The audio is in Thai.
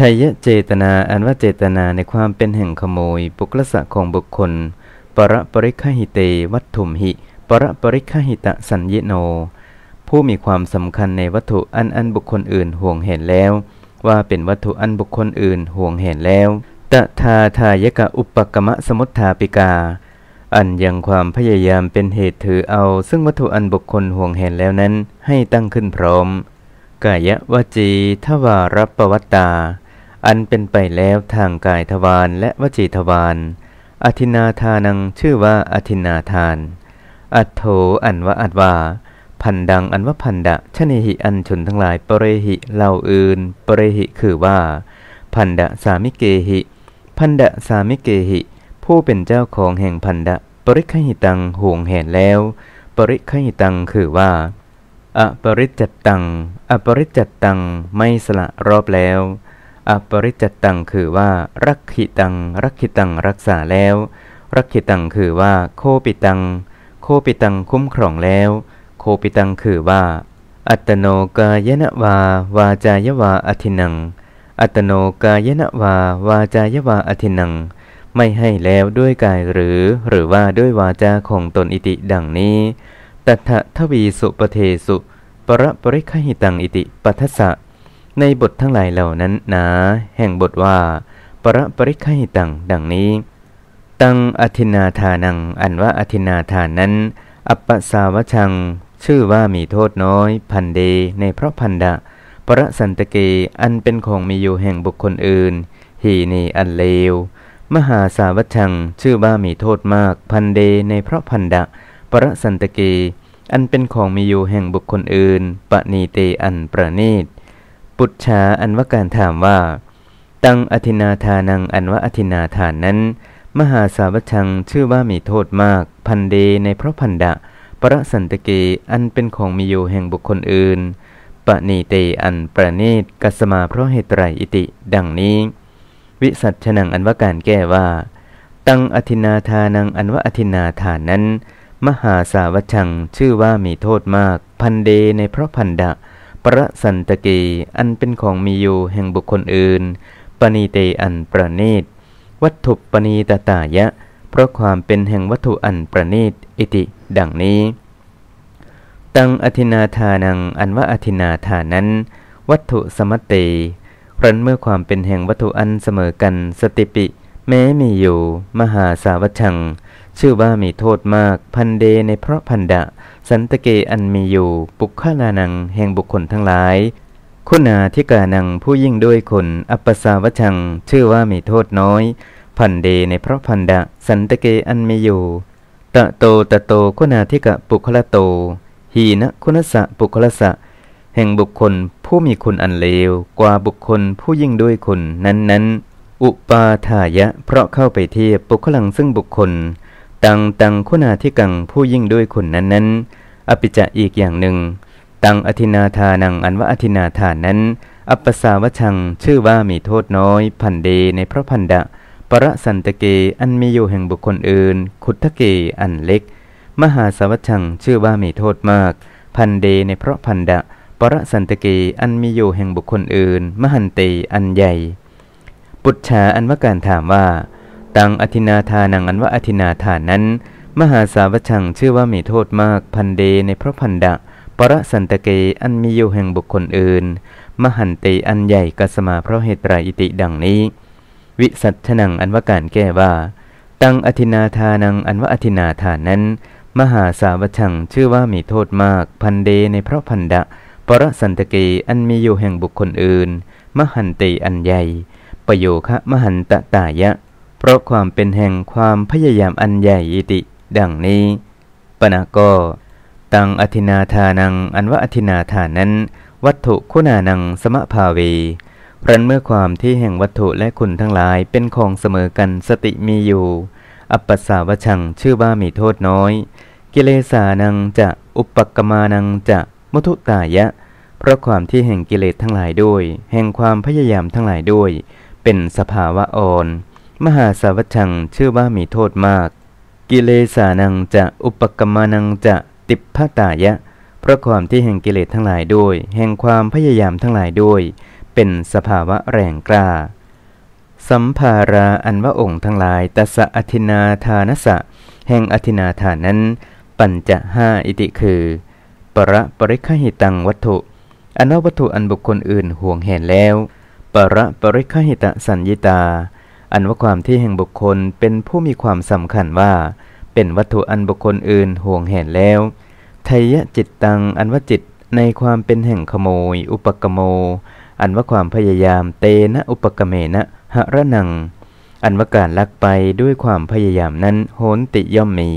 ทยเจตนาอันว่าเจตนาในความเป็นแห่งขโมย ปุกลสะของบุคคลประปริคหิเตวัตถุมหิประปริคหิตะสัญญโน ผู้มีความสำคัญในวัตถุอันอันบุคคลอื่นห่วงเห็นแล้ว ว่าเป็นวัตถุอันบุคคลอื่นห่วงเห็นแล้วตทาทายกะอุปกรรมสมุทฐาปิกาอันยังความพยายามเป็นเหตุถือเอา ซึ่งวัตถุอันบุคคลห่วงเห็นแล้วนั้นให้ตั้งขึ้นพร้อมกายวจีทวารปวัตตาอันเป็นไปแล้วทางกายทวารและวจีทวารอธินาทานังชื่อว่า อธินาทาน อัตโถอันว่าอัตวา พันดังอันว่าพันดะชนิหิ อันชนทั้งหลายปเรหิเหล่าอื่นปเรหิคือว่า พันดะสามิเกหิ พันดะสามิเกหิ ผู้เป็นเจ้าของแห่งพันดะปริคหิตังห่วงแห่นแล้ว ปริคหิตังคือว่าอปริจจตัง อปริจจตตังไม่สละรอบแล้วอปริจจตังคือว่ารักขิตังรักขิตังรักษาแล้วรักขิตังคือว่าโคปิตัง โคปิตังคุ้มครองแล้ว โคปิตังคือว่า อัตโนกายนะวาวาจายวาอธินัง อัตโนกายนะวาวาจายวาอธินัง ไม่ให้แล้วด้วยกายหรือ หรือว่าด้วยวาจาของตนอิติดังนี้ตัทธทวีสุปเทสุประปริคหิตังอิติปัทสะในบททั้งหลายเหล่านั้นนา แห่งบทว่าประปริคหิตัง ดังนี้ ตังอธินาทานัง อันว่าอธินาทานนั้น อัปปสาวชัง ชื่อว่ามีโทษน้อย พันเดในเพราะพันดะประสันตเก อันเป็นของมีอยู่แห่งบุคคลอื่น หีนีอันเลว มหาสาวชัง ชื่อว่ามีโทษมาก พันเดในเพราะพันดะประสันตเกอันเป็นของมีอยู่แห่งบุคคลอื่น ปณีเตอันประณีตปุจฉาอันว่าการถามว่า ตังอธินาทานังอันว่าอธินาทานนั้น มหาสาวชังชื่อว่ามีโทษมาก พันเดในเพราะพันดะประสันตเกอันเป็นของมีอยู่แห่งบุคคลอื่นปณีเตอันประณีตกัสมาเพราะเหตุไรอิติ ดังนี้ วิสัชนังอันว่าการแก้ว่า ตังอธินาทานังอันว่าอธินาทานนั้น มหาสาวชังชื่อว่ามีโทษมาก พันเดในเพราะพันดะประสันตกีอันเป็นของมีอยู่แห่งบุคคลอื่น ปณีเต อันประณีตวัตถุปณีตตายะ เพราะความเป็นแห่งวัตถุอันประณีตอิติ ดังนี้ ตัง อธินาทานัง อันว่าอธินาทานั้น วัตถุสมเตครันเมื่อความเป็นแห่งวัตถุอันเสมอกัน สติปิ แม้มีอยู่ มหาสาวัชังชื่อว่ามีโทษมาก พันเดในเพราะพันดะสันตเกอันมีอยู่ ปุกขานานัง แห่งบุคคลทั้งหลาย คุณาที่กานังผู้ยิ่งด้วยคนอัปปสาวชัง ชื่อว่ามีโทษน้อย พันเดในเพราะพันดะสันตเกอันมีอยู่ ตะโตตะโตคุณาที่กะปุคละโต หีนะคุณสะปุคละสะแห่งบุคคลผู้มีคุณอันเลว กว่าบุคคลผู้ยิ่งด้วยคนนั้นนั้นอุปาทายะเพราะเข้าไปเทียบปุคลังซึ่งบุคคลตัง ตัง คุณาธิกังผู้ยิ่งด้วยคุณนั้นนั้นอภิจะอีกอย่างหนึ่ง ตังอธินาทานังอันว่าอธินาทานนั้น อัปปสาวชังชื่อว่ามีโทษน้อย พันเดในพระพันดะประสันตเกอันมีอยู่แห่งบุคคลอื่น ขุทเกอันเล็ก มหาสาวัชังชื่อว่ามีโทษมาก พันเดในพระพันดะปรสันตเกอันมีอยู่แห่งบุคคลอื่น มหันเตอันใหญ่ ปุจฉาอันว่าการถามว่าตังอธินาทานังอันว่าอธินาทานนั้น มหาสาวชังชื่อว่ามีโทษมากพันเดในพระพันดะปรสันตเกอันมีอยู่แห่งบุคคลอื่น มหันเตอันใหญ่กสมาเพราะเหตุไรอิติดังนี้ วิสัชนังอันว่าการแก้ว่า ตังอธินาทานังอันว่าอธินาทานนั้น มหาสาวชังชื่อว่ามีโทษมาก พันเดในพระพันดะปรสันตเกอันมีอยู่แห่งบุคคลอื่น มหันเตอันใหญ่ประโยคะมหันตตายะเพราะความเป็นแห่งความพยายามอันใหญ่อิติ ดังนี้ปนาก็ตังอธินาทานังอันว่าอธินาทานนั้น วัตถุคุณานัง สมภาเวรันเมื่อความที่แห่งวัตถุและคุณทั้งหลายเป็นของเสมอกันสติมีอยู่อัปปสาวชังชื่อว่ามีโทษน้อย กิเลสานัง จะ อุปกรมานังจะมุทุตายะ เพราะความที่แห่งกิเลสทั้งหลายด้วย แห่งความพยายามทั้งหลายด้วย เป็นสภาวะอ่อนมหาสาวัชังชื่อว่ามีโทษมาก กิเลสานังจะอุปกรรมานังจะติปพตายะ เพราะความที่แห่งกิเลสทั้งหลายด้วยแห่งความพยายามทั้งหลายด้วย เป็นสภาวะแรงกล้า สัมภาราอันว่าองค์ทั้งหลายตัสอธินาทานสะแห่งอธินาทานนั้นปัญจะห้าอิติคือ ประปริคหิตังวัตถุอันว่าวัตถุอันบุคคลอื่นห่วงแหนแล้ว ประปริคหิตสัญญิตาอันว่าความที่แห่งบุคคลเป็นผู้มีความสำคัญว่า เป็นวัตถุอันบุคคลอื่นห่วงแหนแล้วไทยะจิตตัง อันว่าจิตในความเป็นแห่งขโมย อุปกโม อันว่าความพยายามเตนะอุปกเมนะ หระนัง อันว่าการลักไปด้วยความพยายามนั้นโหนติย่อมมี